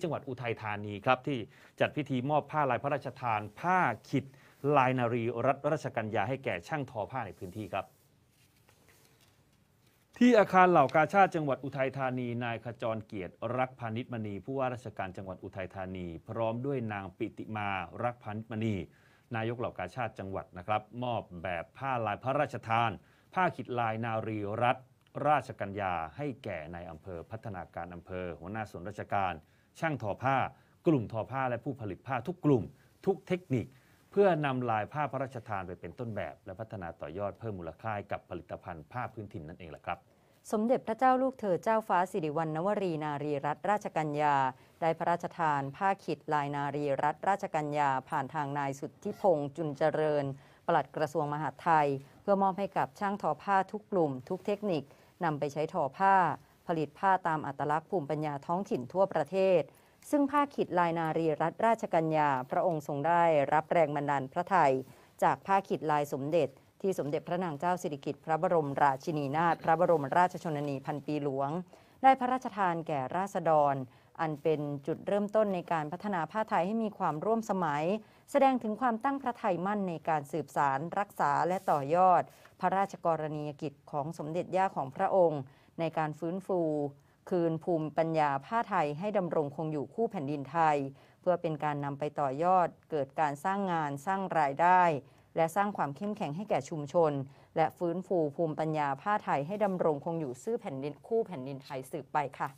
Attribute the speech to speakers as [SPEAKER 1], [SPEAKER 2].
[SPEAKER 1] ที่จังหวัดอุทัยธานีครับที่จัดพิธีมอบผ้าลายพระราชทาน ผ้าขิดลายนารีรัตราชกัญญาให้แก่ช่างทอผ้าในพื้นที่ครับ ที่อาคารเหล่ากาชาติจังหวัดอุทัยธานีนายขจรเกียรติ รักพานิชมณีผู้ว่าราชการจังหวัดอุทัยธานี พร้อมด้วยนางปิติมารักพานิชมณี นายกเหล่ากาชาติจังหวัดนะครับ มอบแบบผ้าลายพระราชทาน ผ้าขิดลายนารีรัตราชกัญญาให้แก่ในอำเภอพัฒนาการอำเภอหัวหน้าส่วนราชการช่างทอผ้า กลุ่มทอผ้าและผู้ผลิตผ้าทุกกลุ่ม ทุกเทคนิค เพื่อนำลายผ้าพระราชทานไปเป็นต้นแบบและพัฒนาต่อยอดเพิ่มมูลค่ากับผลิตภัณฑ์ผ้าพื้นถิ่นนั่นเองแหละครับ
[SPEAKER 2] สมเด็จพระเจ้าลูกเธอเจ้าฟ้าสิริวัณณวรีนารีรัตนราชกัญญาได้พระราชทาน ผ้าขิดลายนารีรัตนราชกัญญาผ่านทางนายสุทธิพงศ์จุนเจริญ ปลัดกระทรวงมหาดไทย เพื่อมอบให้กับช่างทอผ้าทุกกลุ่ม ทุกเทคนิคนำไปใช้ทอผ้าผลิตผ้าตามอัตลักษณ์ภูมิปัญญาท้องถิ่นทั่วประเทศ ซึ่งผ้าขิดลายนารีรัตราชกัญญาพระองค์ทรงได้รับแรงบันดาลพระไทย จากผ้าขิดลายสมเด็จ ที่สมเด็จพระนางเจ้าสิริกิติ์พระบรมราชินีนาถพระบรมราชชนนีพันปีหลวง ได้พระราชทานแก่ราษฎรอันเป็นจุดเริ่มต้นในการพัฒนาผ้าไทยให้มีความร่วมสมัย แสดงถึงความตั้งพระไทยมั่นในการสืบสารรักษาและต่อยอด พระราชกรณียกิจของสมเด็จย่าของพระองค์ ในการฟื้นฟูคืนภูมิปัญญาผ้าไทยให้ดำรงคงอยู่คู่แผ่นดินไทย เพื่อเป็นการนำไปต่อยอด เกิดการสร้างงานสร้างรายได้ และสร้างความเข้มแข็งให้แก่ชุมชน และฟื้นฟูภูมิปัญญาผ้าไทยให้ดำรงคงอยู่ซื่อแผ่นดินคู่แผ่นดินไทยสืบไปค่ะ